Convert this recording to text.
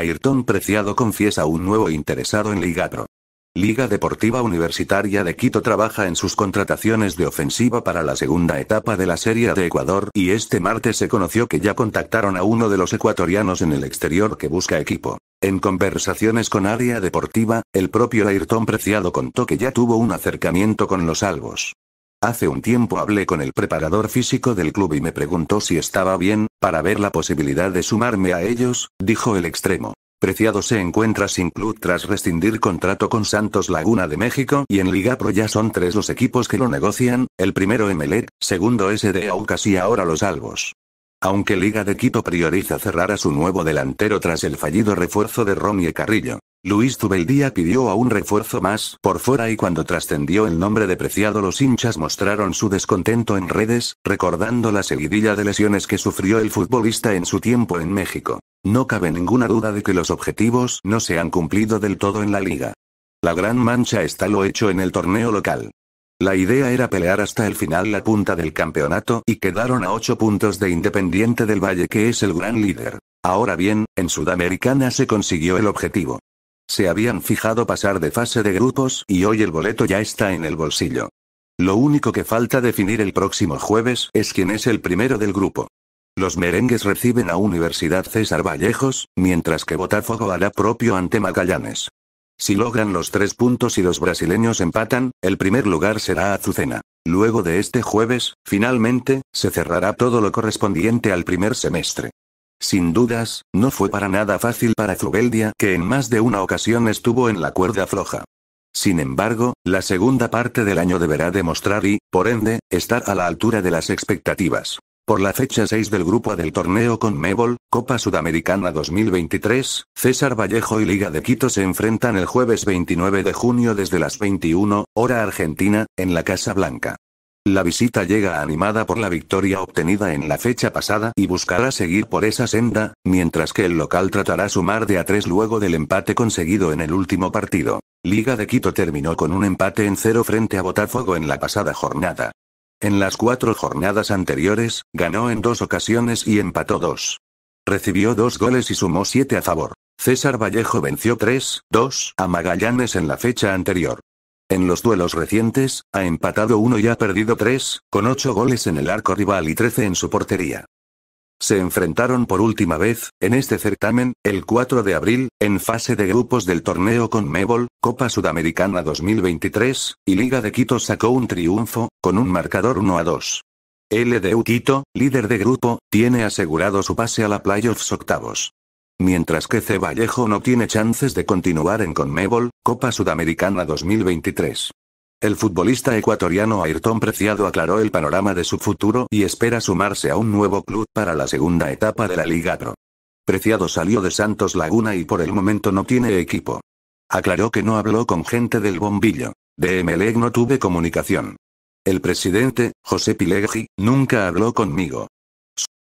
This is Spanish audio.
Ayrton Preciado confiesa un nuevo interesado en Ligatro. Liga Deportiva Universitaria de Quito trabaja en sus contrataciones de ofensiva para la segunda etapa de la Serie de Ecuador y este martes se conoció que ya contactaron a uno de los ecuatorianos en el exterior que busca equipo. En conversaciones con Área Deportiva, el propio Ayrton Preciado contó que ya tuvo un acercamiento con los albos. Hace un tiempo hablé con el preparador físico del club y me preguntó si estaba bien, para ver la posibilidad de sumarme a ellos, dijo el extremo. Preciado se encuentra sin club tras rescindir contrato con Santos Laguna de México y en Liga Pro ya son tres los equipos que lo negocian, el primero Emelec, segundo SD Aucas y ahora los Albos. Aunque Liga de Quito prioriza cerrar a su nuevo delantero tras el fallido refuerzo de Romy Carrillo. Luis Zubeldía pidió a un refuerzo más por fuera y cuando trascendió el nombre de Preciado los hinchas mostraron su descontento en redes, recordando la seguidilla de lesiones que sufrió el futbolista en su tiempo en México. No cabe ninguna duda de que los objetivos no se han cumplido del todo en la liga. La gran mancha está lo hecho en el torneo local. La idea era pelear hasta el final la punta del campeonato y quedaron a 8 puntos de Independiente del Valle que es el gran líder. Ahora bien, en Sudamericana se consiguió el objetivo. Se habían fijado pasar de fase de grupos y hoy el boleto ya está en el bolsillo. Lo único que falta definir el próximo jueves es quién es el primero del grupo. Los merengues reciben a Universidad César Vallejos, mientras que Botafogo hará propio ante Magallanes. Si logran los tres puntos y los brasileños empatan, el primer lugar será Azucena. Luego de este jueves, finalmente, se cerrará todo lo correspondiente al primer semestre. Sin dudas, no fue para nada fácil para Zubeldia que en más de una ocasión estuvo en la cuerda floja. Sin embargo, la segunda parte del año deberá demostrar y, por ende, estar a la altura de las expectativas. Por la fecha 6 del grupo del torneo con Mebol, Copa Sudamericana 2023, César Vallejo y Liga de Quito se enfrentan el jueves 29 de junio desde las 21, hora argentina, en la Casa Blanca. La visita llega animada por la victoria obtenida en la fecha pasada y buscará seguir por esa senda, mientras que el local tratará sumar de a tres luego del empate conseguido en el último partido. Liga de Quito terminó con un empate en cero frente a Botafogo en la pasada jornada. En las cuatro jornadas anteriores, ganó en dos ocasiones y empató dos. Recibió dos goles y sumó siete a favor. César Vallejo venció 3-2 a Magallanes en la fecha anterior. En los duelos recientes, ha empatado uno y ha perdido tres, con ocho goles en el arco rival y 13 en su portería. Se enfrentaron por última vez, en este certamen, el 4 de abril, en fase de grupos del torneo con Mebol, Copa Sudamericana 2023, y Liga de Quito sacó un triunfo, con un marcador 1 a 2. LDU Quito, líder de grupo, tiene asegurado su pase a la playoffs octavos. Mientras que C. no tiene chances de continuar en Conmebol, Copa Sudamericana 2023. El futbolista ecuatoriano Ayrton Preciado aclaró el panorama de su futuro y espera sumarse a un nuevo club para la segunda etapa de la Liga Pro. Preciado salió de Santos Laguna y por el momento no tiene equipo. Aclaró que no habló con gente del bombillo. De Emelec no tuve comunicación. El presidente, José Pileggi, nunca habló conmigo,